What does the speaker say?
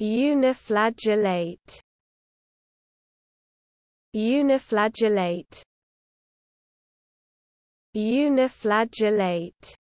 Uniflagellate Uniflagellate Uniflagellate